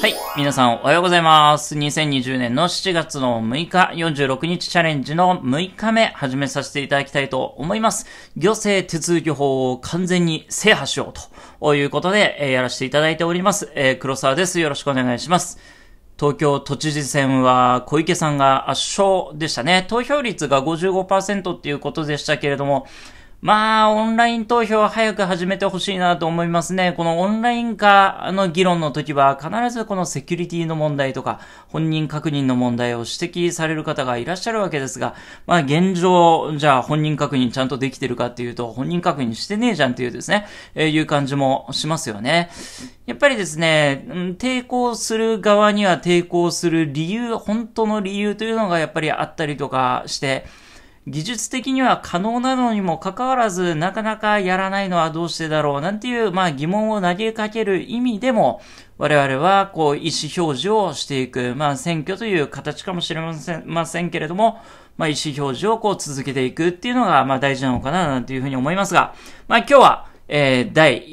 はい。皆さんおはようございます。2020年の7月の6日、46日チャレンジの6日目、始めさせていただきたいと思います。行政手続き法を完全に制覇しようということで、えー、やらせていただいております。えー、黒沢です。よろしくお願いします。東京都知事選は小池さんが圧勝でしたね。投票率が55%っていうことでしたけれども、まあ、オンライン投票は早く始めてほしいなと思いますね。このオンライン化の議論の時は必ずこのセキュリティの問題とか本人確認の問題を指摘される方がいらっしゃるわけですが、まあ現状、じゃあ本人確認ちゃんとできてるかっていうと本人確認してねえじゃんっていうですね、えー、いう感じもしますよね。やっぱりですね、抵抗する側には抵抗する理由、本当の理由というのがやっぱりあったりとかして、技術的には可能なのにもかかわらず、なかなかやらないのはどうしてだろうなんていう、まあ疑問を投げかける意味でも、我々はこう意思表示をしていく、まあ選挙という形かもしれませんませんけれども、まあ意思表示をこう続けていくっていうのが、まあ大事なのかななんていうふうに思いますが、まあ今日は、えー、第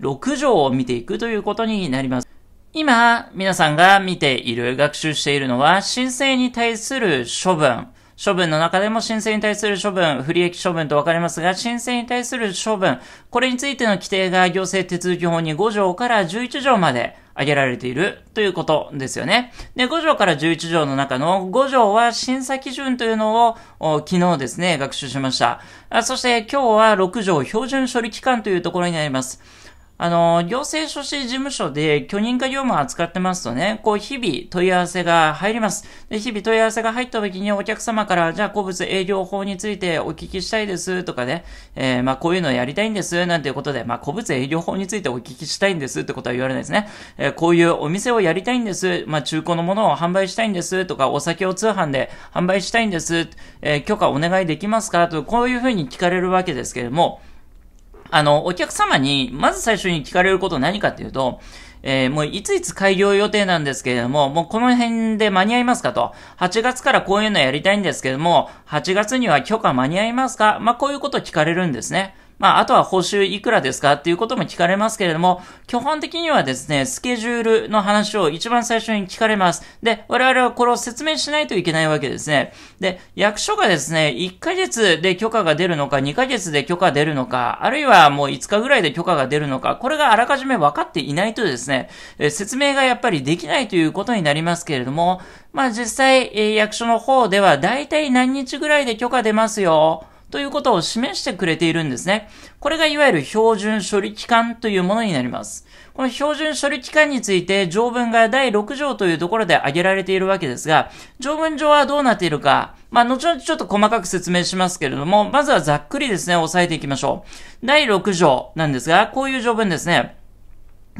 6条を見ていくということになります。今、皆さんが見ている、学習しているのは、申請に対する処分。処分の中でも申請に対する処分、不利益処分と分かれますが、申請に対する処分、これについての規定が行政手続き法に5条から11条まで挙げられているということですよね。で、5条から11条の中の5条は審査基準というのを昨日ですね、学習しました。そして今日は6条標準処理期間というところになります。あの、行政書士事務所で許認可業務を扱ってますとね、こう日々問い合わせが入ります。で、日々問い合わせが入った時にお客様から、じゃあ古物営業法についてお聞きしたいですとかね、えー、まあこういうのをやりたいんですなんていうことで、まあ古物営業法についてお聞きしたいんですってことは言われないですね。えー、こういうお店をやりたいんです、まあ中古のものを販売したいんですとか、お酒を通販で販売したいんです、えー、許可お願いできますかと、こういうふうに聞かれるわけですけれども、あの、お客様に、まず最初に聞かれること何かっていうと、えー、もういついつ開業予定なんですけれども、もうこの辺で間に合いますかと。8月からこういうのやりたいんですけども、8月には許可間に合いますかまあ、こういうことを聞かれるんですね。まあ、あとは報酬いくらですかっていうことも聞かれますけれども、基本的にはですね、スケジュールの話を一番最初に聞かれます。で、我々はこれを説明しないといけないわけですね。で、役所がですね、1ヶ月で許可が出るのか、2ヶ月で許可出るのか、あるいはもう5日ぐらいで許可が出るのか、これがあらかじめ分かっていないとですね、説明がやっぱりできないということになりますけれども、まあ実際、役所の方では大体何日ぐらいで許可出ますよ。ということを示してくれているんですね。これがいわゆる標準処理期間というものになります。この標準処理期間について条文が第6条というところで挙げられているわけですが、条文上はどうなっているか、まあ、後々ちょっと細かく説明しますけれども、まずはざっくりですね、押さえていきましょう。第6条なんですが、こういう条文ですね。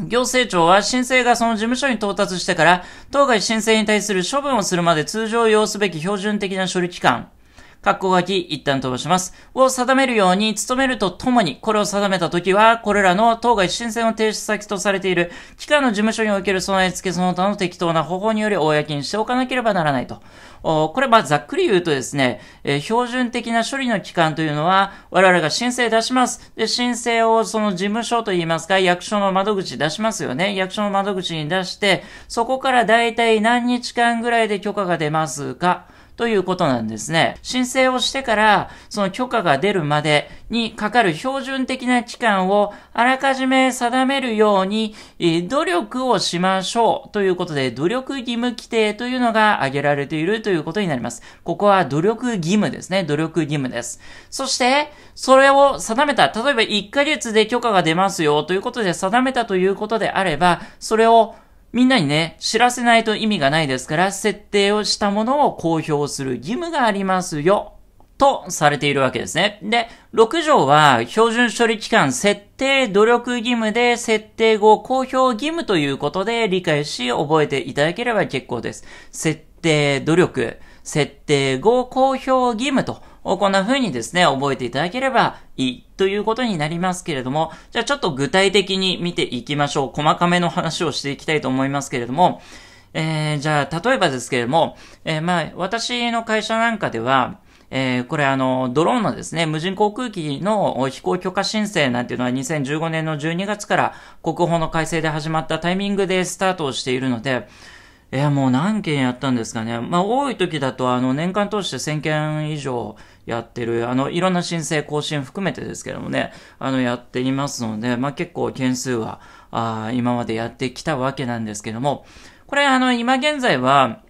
行政庁は申請がその事務所に到達してから、当該申請に対する処分をするまで通常要すべき標準的な処理期間格好書き一旦飛ばします。を定めるように努めるとともに、これを定めたときは、これらの当該申請の提出先とされている、機関の事務所における備え付けその他の適当な方法により公にしておかなければならないと。これ、まざっくり言うとですね、えー、標準的な処理の期間というのは、我々が申請出します。で、申請をその事務所といいますか、役所の窓口出しますよね。役所の窓口に出して、そこからだいたい何日間ぐらいで許可が出ますかということなんですね。申請をしてから、その許可が出るまでにかかる標準的な期間をあらかじめ定めるように、努力をしましょうということで、努力義務規定というのが挙げられているということになります。ここは努力義務ですね。努力義務です。そして、それを定めた、例えば1ヶ月で許可が出ますよということで定めたということであれば、それをみんなにね、知らせないと意味がないですから、設定をしたものを公表する義務がありますよ。とされているわけですね。で、6条は標準処理期間設定努力義務で設定後公表義務ということで理解し覚えていただければ結構です。設定努力、設定後公表義務とをこんな風にですね、覚えていただければいいということになりますけれども、じゃあちょっと具体的に見ていきましょう。細かめの話をしていきたいと思いますけれども、えー、じゃあ、例えばですけれども、えー、まあ、私の会社なんかでは、えー、これあの、ドローンのですね、無人航空機の飛行許可申請なんていうのは2015年の12月から国保の改正で始まったタイミングでスタートをしているので、いや、もう何件やったんですかね。まあ、多い時だと、あの、年間通して1000件以上やってる、あの、いろんな申請更新含めてですけどもね、あの、やっていますので、まあ、結構件数は、あ今までやってきたわけなんですけども、これ、あの、今現在は、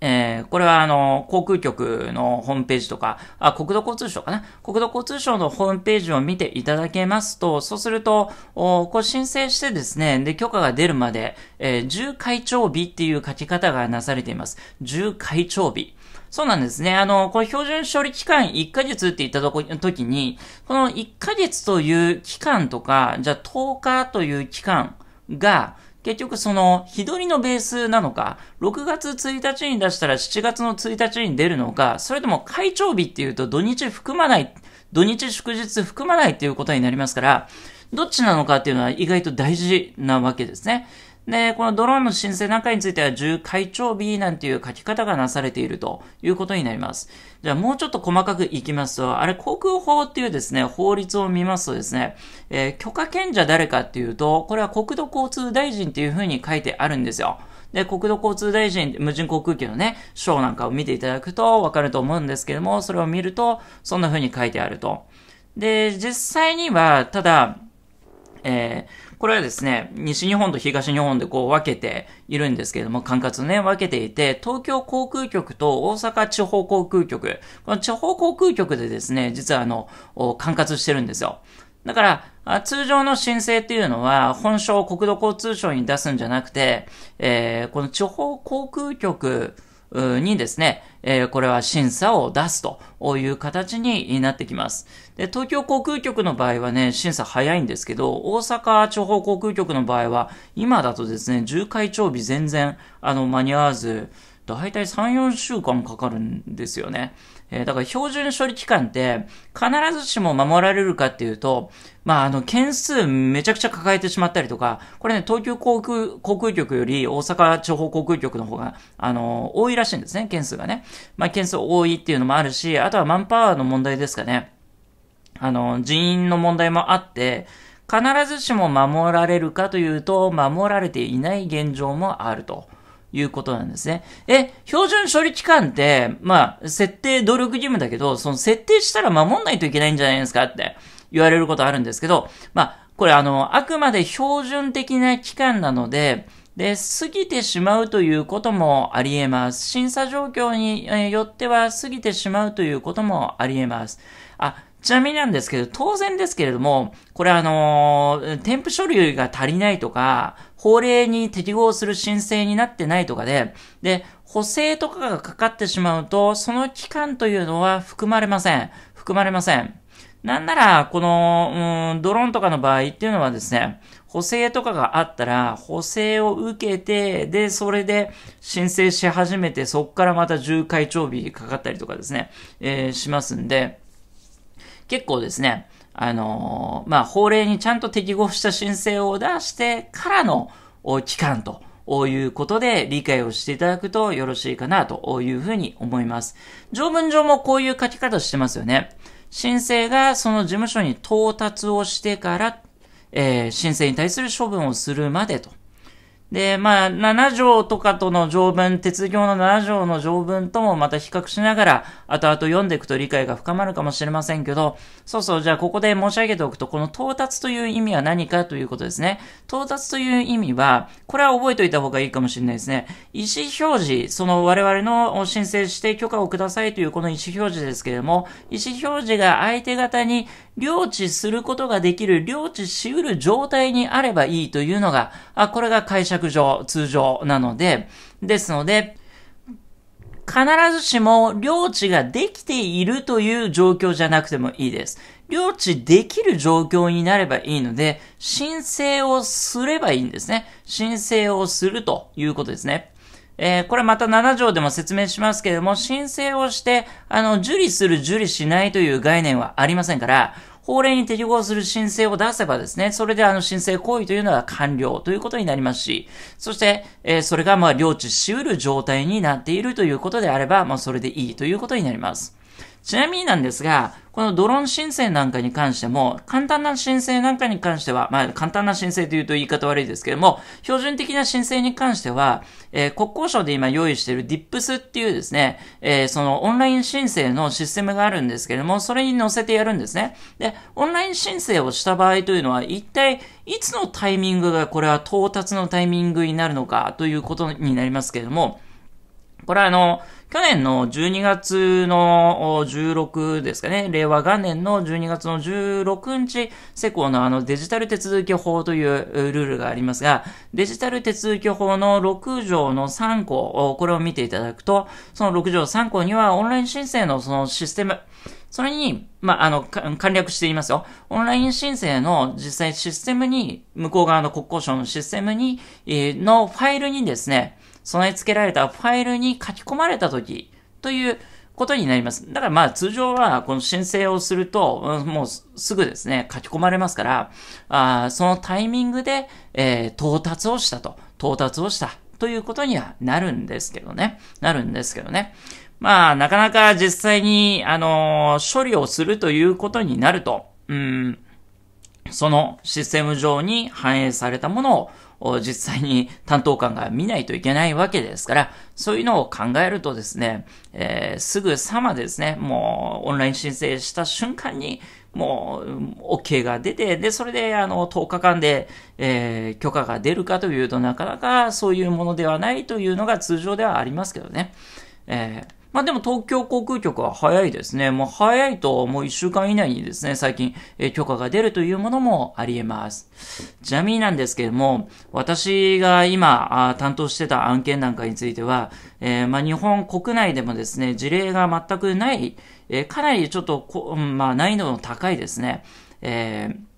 えー、これはあの、航空局のホームページとか、あ、国土交通省かな国土交通省のホームページを見ていただけますと、そうすると、おこう申請してですね、で、許可が出るまで、えー、重会長日っていう書き方がなされています。重会長日。そうなんですね。あの、この標準処理期間1ヶ月って言ったとこ、時に、この1ヶ月という期間とか、じゃあ10日という期間が、結局その、日取りのベースなのか、6月1日に出したら7月の1日に出るのか、それとも会長日っていうと土日含まない、土日祝日含まないっていうことになりますから、どっちなのかっていうのは意外と大事なわけですね。で、このドローンの申請なんかについては重会長日なんていう書き方がなされているということになります。じゃあもうちょっと細かくいきますと、あれ航空法っていうですね、法律を見ますとですね、えー、許可権者誰かっていうと、これは国土交通大臣っていうふうに書いてあるんですよ。で、国土交通大臣、無人航空機のね、章なんかを見ていただくとわかると思うんですけども、それを見ると、そんな風に書いてあると。で、実際には、ただ、えーこれはですね、西日本と東日本でこう分けているんですけれども、管轄ね、分けていて、東京航空局と大阪地方航空局、この地方航空局でですね、実はあの、管轄してるんですよ。だから、通常の申請っていうのは、本省国土交通省に出すんじゃなくて、えー、この地方航空局にですね、えー、これは審査を出すという形になってきます。で、東京航空局の場合はね、審査早いんですけど、大阪地方航空局の場合は、今だとですね、重回調日全然、あの、間に合わず、だいたい3、4週間かかるんですよね。えー、だから標準処理期間って、必ずしも守られるかっていうと、まあ、あの、件数めちゃくちゃ抱えてしまったりとか、これね、東京航空、航空局より大阪地方航空局の方が、あの、多いらしいんですね、件数がね。まあ、件数多いっていうのもあるし、あとはマンパワーの問題ですかね。あの、人員の問題もあって、必ずしも守られるかというと、守られていない現状もあると。いうことなんですね。え、標準処理期間って、まあ、設定努力義務だけど、その設定したら守んないといけないんじゃないですかって言われることあるんですけど、まあ、これあの、あくまで標準的な期間なので、で、過ぎてしまうということもあり得ます。審査状況によっては過ぎてしまうということもあり得ます。あ、ちなみになんですけど、当然ですけれども、これあのー、添付書類が足りないとか、法令に適合する申請になってないとかで、で、補正とかがかかってしまうと、その期間というのは含まれません。含まれません。なんなら、この、うん、ドローンとかの場合っていうのはですね、補正とかがあったら、補正を受けて、で、それで申請し始めて、そこからまた重会長日かかったりとかですね、えー、しますんで、結構ですね、あのー、まあ、法令にちゃんと適合した申請を出してからの期間と。いうことで理解をしていただくとよろしいかなというふうに思います。条文上もこういう書き方してますよね。申請がその事務所に到達をしてからえー、申請に対する処分をするまでとで、まあ、7条とかとの条文、鉄業の7条の条文ともまた比較しながら、後々読んでいくと理解が深まるかもしれませんけど、そうそう、じゃあここで申し上げておくと、この到達という意味は何かということですね。到達という意味は、これは覚えておいた方がいいかもしれないですね。意思表示、その我々の申請して許可をくださいというこの意思表示ですけれども、意思表示が相手方に領知することができる、領知し得る状態にあればいいというのが、あ、これが解釈釈上、通常なので、ですので、必ずしも領地ができているという状況じゃなくてもいいです。領地できる状況になればいいので、申請をすればいいんですね。申請をするということですね。えー、これまた7条でも説明しますけれども、申請をして、あの、受理する受理しないという概念はありませんから、法令に適合する申請を出せばですね、それであの申請行為というのは完了ということになりますし、そして、えー、それがまあ領知しうる状態になっているということであれば、まあそれでいいということになります。ちなみになんですが、このドローン申請なんかに関しても、簡単な申請なんかに関しては、まあ簡単な申請というと言い方悪いですけども、標準的な申請に関しては、えー、国交省で今用意している DIPS っていうですね、えー、そのオンライン申請のシステムがあるんですけども、それに載せてやるんですね。で、オンライン申請をした場合というのは、一体いつのタイミングがこれは到達のタイミングになるのかということになりますけれども、これはあの、去年の12月の16ですかね、令和元年の12月の16日、施行のあのデジタル手続き法というルールがありますが、デジタル手続き法の6条の3項、これを見ていただくと、その6条3項にはオンライン申請のそのシステム、それに、まあ、あの、簡略して言いますよ。オンライン申請の実際システムに、向こう側の国交省のシステムに、のファイルにですね、備え付けられたファイルに書き込まれた時ということになります。だからまあ通常はこの申請をすると、もうすぐですね、書き込まれますから、あそのタイミングで、えー、到達をしたと、到達をしたということにはなるんですけどね。なるんですけどね。まあなかなか実際に、あのー、処理をするということになると、うん、そのシステム上に反映されたものを実際に担当官が見ないといけないわけですから、そういうのを考えるとですね、えー、すぐさまですね、もうオンライン申請した瞬間に、もう、OK が出て、で、それで、あの、10日間で、えー、許可が出るかというとなかなかそういうものではないというのが通常ではありますけどね。えーまあでも東京航空局は早いですね。もう早いともう1週間以内にですね、最近、え許可が出るというものもあり得ます。ちなみになんですけれども、私が今あ担当してた案件なんかについては、えー、まあ日本国内でもですね、事例が全くない、えー、かなりちょっとこ、まあ難易度の高いですね、えー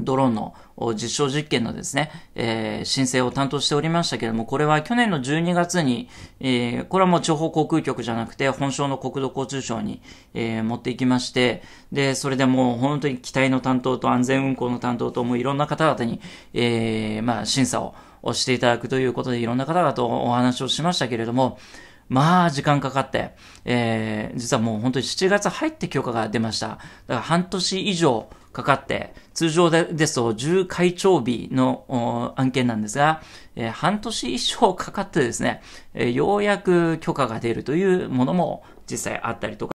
ドローンの実証実験のですね、えー、申請を担当しておりましたけれども、これは去年の12月に、えー、これはもう地方航空局じゃなくて、本省の国土交通省に、えー、持っていきまして、で、それでもう本当に機体の担当と安全運航の担当と、もういろんな方々に、えー、まあ、審査をしていただくということで、いろんな方々とお話をしましたけれども、まあ、時間かかって、えー、実はもう本当に7月入って許可が出ました。だから半年以上、かかって、通常ですと10回長日の案件なんですが、えー、半年以上かかってですね、えー、ようやく許可が出るというものも実際あったりとか、